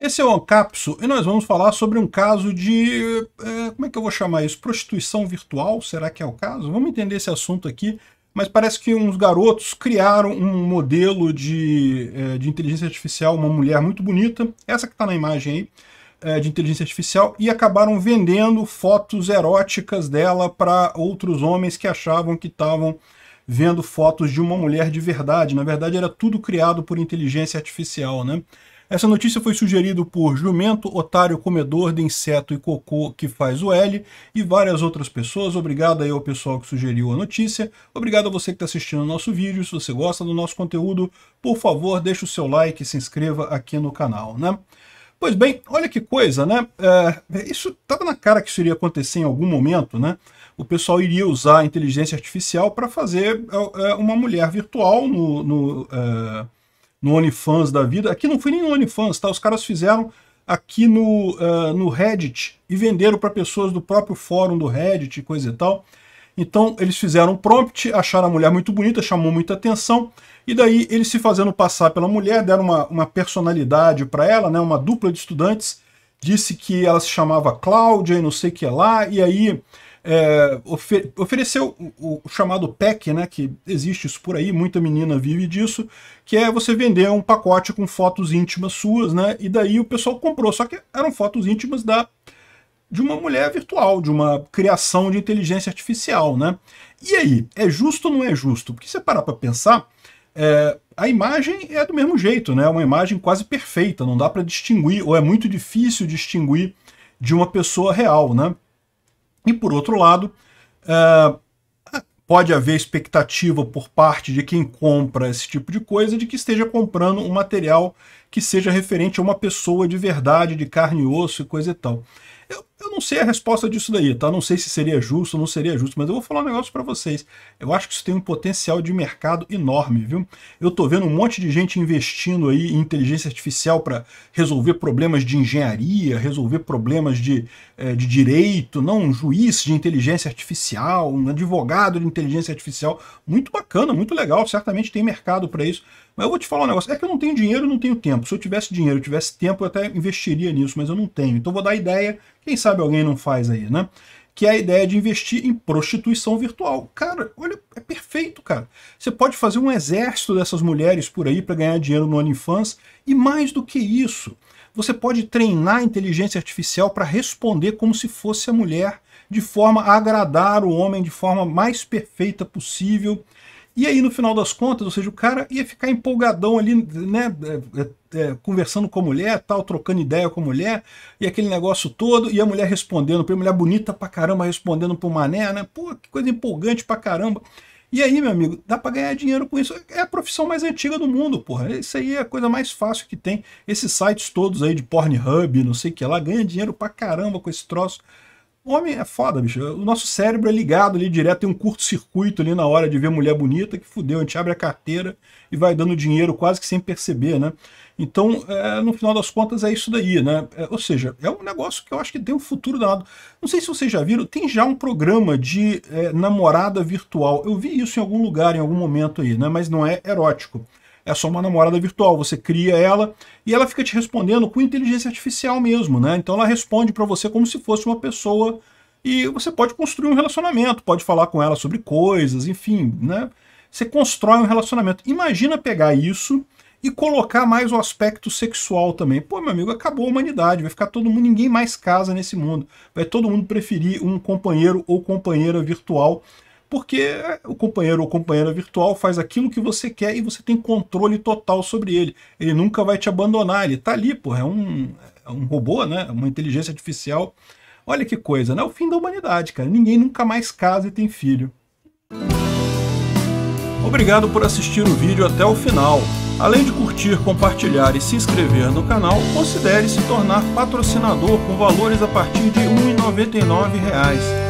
Esse é o Ancapso e nós vamos falar sobre um caso de, é, como é que eu vou chamar isso, prostituição virtual, será que é o caso? Vamos entender esse assunto aqui, mas parece que uns garotos criaram um modelo de, é, de inteligência artificial, uma mulher muito bonita, essa que está na imagem aí, é, de inteligência artificial, e acabaram vendendo fotos eróticas dela para outros homens que achavam que estavam vendo fotos de uma mulher de verdade. Na verdade, era tudo criado por inteligência artificial, né? Essa notícia foi sugerida por Jumento, Otário Comedor de Inseto e Cocô que faz o L e várias outras pessoas. Obrigado aí ao pessoal que sugeriu a notícia. Obrigado a você que está assistindo o nosso vídeo. Se você gosta do nosso conteúdo, por favor, deixe o seu like e se inscreva aqui no canal, né? Pois bem, olha que coisa, né? É, isso estava na cara que isso iria acontecer em algum momento, né? O pessoal iria usar a inteligência artificial para fazer é, é, uma mulher virtual no, no é, no OnlyFans da vida. Aqui não foi nem no OnlyFans, tá? Os caras fizeram aqui no, uh, no Reddit e venderam para pessoas do próprio fórum do Reddit e coisa e tal. Então eles fizeram um prompt, acharam a mulher muito bonita, chamou muita atenção, e daí eles se fazendo passar pela mulher, deram uma, uma personalidade para ela, né, uma dupla de estudantes, disse que ela se chamava Cláudia e não sei o que lá, e aí é, ofer ofereceu o, o, chamado pack, né, que existe isso por aí, muita menina vive disso, que é você vender um pacote com fotos íntimas suas, né, e daí o pessoal comprou, só que eram fotos íntimas da de uma mulher virtual, de uma criação de inteligência artificial, né? E aí, é justo ou não é justo? Porque se você parar para pensar, é, a imagem é do mesmo jeito, né? É uma imagem quase perfeita, não dá para distinguir, ou é muito difícil distinguir de uma pessoa real, né? E por outro lado, uh, pode haver expectativa por parte de quem compra esse tipo de coisa de que esteja comprando um material que seja referente a uma pessoa de verdade, de carne e osso e coisa e tal. Eu, eu não sei a resposta disso daí, tá? Não sei se seria justo ou não seria justo, mas eu vou falar um negócio para vocês. Eu acho que isso tem um potencial de mercado enorme, viu? Eu tô vendo um monte de gente investindo aí em inteligência artificial para resolver problemas de engenharia, resolver problemas de, é, de direito, não um juiz de inteligência artificial, um advogado de inteligência artificial. Muito bacana, muito legal, certamente tem mercado para isso. Mas eu vou te falar um negócio, é que eu não tenho dinheiro e não tenho tempo. Se eu tivesse dinheiro, eu tivesse tempo, eu até investiria nisso, mas eu não tenho. Então eu vou dar ideia quem sabe alguém não faz aí, né? Que é a ideia de investir em prostituição virtual. Cara, olha, é perfeito, cara. Você pode fazer um exército dessas mulheres por aí para ganhar dinheiro no OnlyFans e mais do que isso, você pode treinar a inteligência artificial para responder como se fosse a mulher, de forma a agradar o homem de forma mais perfeita possível. E aí, no final das contas, ou seja, o cara ia ficar empolgadão ali, né? É, é, é, conversando com a mulher, tal, trocando ideia com a mulher, e aquele negócio todo, e a mulher respondendo, a mulher bonita pra caramba respondendo pro mané, né? Pô, que coisa empolgante pra caramba. E aí, meu amigo, dá para ganhar dinheiro com isso. É a profissão mais antiga do mundo, porra. Isso aí é a coisa mais fácil que tem. Esses sites todos aí de Pornhub, não sei o que lá, ganha dinheiro pra caramba com esse troço. Homem é foda, bicho. O nosso cérebro é ligado ali direto, tem um curto-circuito ali na hora de ver mulher bonita, que fudeu, a gente abre a carteira e vai dando dinheiro quase que sem perceber, né? Então, é, no final das contas, é isso daí, né? É, ou seja, é um negócio que eu acho que tem um futuro dado. Não sei se vocês já viram, tem já um programa de é, namorada virtual. Eu vi isso em algum lugar, em algum momento aí, né? Mas não é erótico é só uma namorada virtual. Você cria ela e ela fica te respondendo com inteligência artificial mesmo, né? Então ela responde para você como se fosse uma pessoa e você pode construir um relacionamento, pode falar com ela sobre coisas, enfim, né? Você constrói um relacionamento. Imagina pegar isso e colocar mais o aspecto sexual também. Pô, meu amigo, acabou a humanidade, vai ficar todo mundo, ninguém mais casa nesse mundo. Vai todo mundo preferir um companheiro ou companheira virtual porque o companheiro ou companheira virtual faz aquilo que você quer e você tem controle total sobre ele. Ele nunca vai te abandonar, ele está ali, porra, é um, é um robô, né? É uma inteligência artificial. Olha que coisa, né? É o fim da humanidade, cara. Ninguém nunca mais casa e tem filho. Obrigado por assistir o vídeo até o final. Além de curtir, compartilhar e se inscrever no canal, considere se tornar patrocinador com valores a partir de R$ 1,99